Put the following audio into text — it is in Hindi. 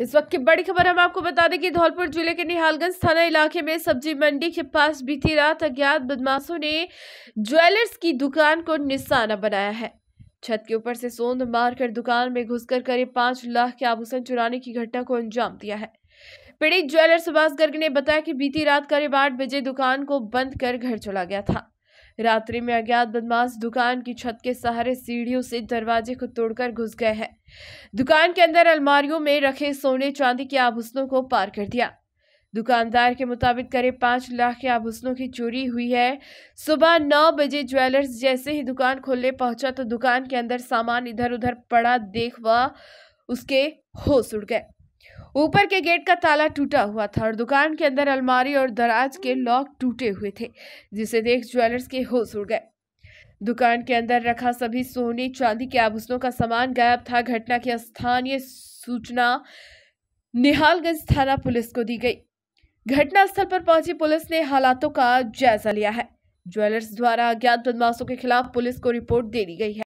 इस वक्त की बड़ी खबर हम आपको बता दें कि धौलपुर जिले के निहालगंज थाना इलाके में सब्जी मंडी के पास बीती रात अज्ञात बदमाशों ने ज्वेलर्स की दुकान को निशाना बनाया है छत के ऊपर से सोंद मारकर दुकान में घुसकर करीब पांच लाख के आभूषण चुराने की घटना को अंजाम दिया है पीड़ित ज्वेलर सुभाष गर्ग ने बताया कि बीती रात करीब आठ बजे दुकान को बंद कर घर चला गया था रात्रि में अज्ञात बदमाश दुकान की छत के सहारे सीढ़ियों से दरवाजे को तोड़कर घुस गए हैं दुकान के अंदर अलमारियों में रखे सोने चांदी के आभूषणों को पार कर दिया दुकानदार के मुताबिक करीब पाँच लाख के आभूषणों की चोरी हुई है सुबह नौ बजे ज्वेलर्स जैसे ही दुकान खोलने पहुंचा तो दुकान के अंदर सामान इधर उधर पड़ा देख व उसके होश उड़ गए ऊपर के गेट का ताला टूटा हुआ था और दुकान के अंदर अलमारी और दराज के लॉक टूटे हुए थे जिसे देख ज्वेलर्स के होश उड़ गए दुकान के अंदर रखा सभी सोने चांदी के आभूषणों का सामान गायब था घटना की स्थानीय सूचना निहालगंज थाना पुलिस को दी गई घटनास्थल पर पहुंची पुलिस ने हालातों का जायजा लिया है ज्वेलर्स द्वारा अज्ञात बदमाशों के खिलाफ पुलिस को रिपोर्ट दे दी गई है